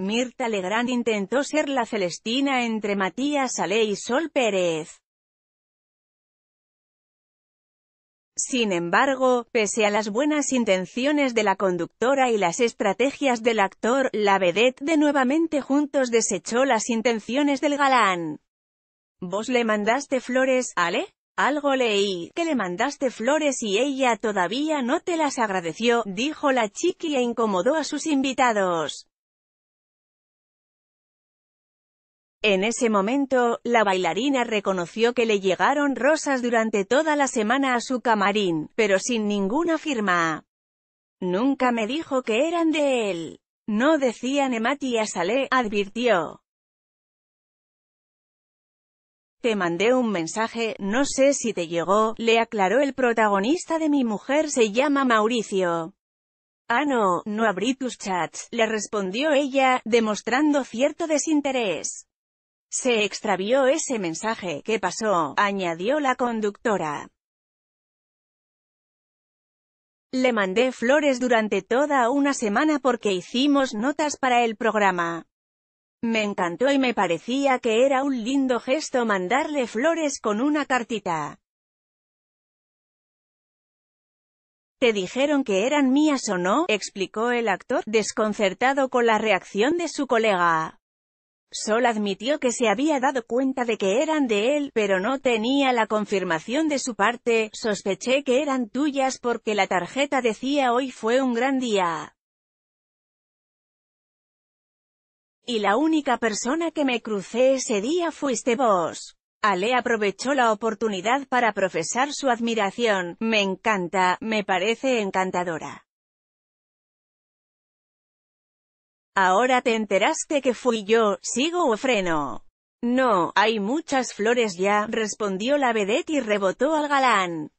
Mirta Legrand intentó ser la Celestina entre Matías Ale y Sol Pérez. Sin embargo, pese a las buenas intenciones de la conductora y las estrategias del actor, la vedette de Nuevamente Juntos desechó las intenciones del galán. ¿Vos le mandaste flores, Ale? Algo leí, que le mandaste flores y ella todavía no te las agradeció, dijo la chiqui e incomodó a sus invitados. En ese momento, la bailarina reconoció que le llegaron rosas durante toda la semana a su camarín, pero sin ninguna firma. Nunca me dijo que eran de él. No decían a Salé, advirtió. Te mandé un mensaje, no sé si te llegó, le aclaró el protagonista de Mi Mujer se llama Mauricio. Ah no, no abrí tus chats, le respondió ella, demostrando cierto desinterés. Se extravió ese mensaje, ¿qué pasó? añadió la conductora. Le mandé flores durante toda una semana porque hicimos notas para el programa. Me encantó y me parecía que era un lindo gesto mandarle flores con una cartita. ¿Te dijeron que eran mías o no? explicó el actor, desconcertado con la reacción de su colega. Sol admitió que se había dado cuenta de que eran de él, pero no tenía la confirmación de su parte, sospeché que eran tuyas porque la tarjeta decía hoy fue un gran día. Y la única persona que me crucé ese día fuiste vos. Ale aprovechó la oportunidad para profesar su admiración, me encanta, me parece encantadora. Ahora te enteraste que fui yo, sigo o freno. No, hay muchas flores ya, respondió la vedette y rebotó al galán.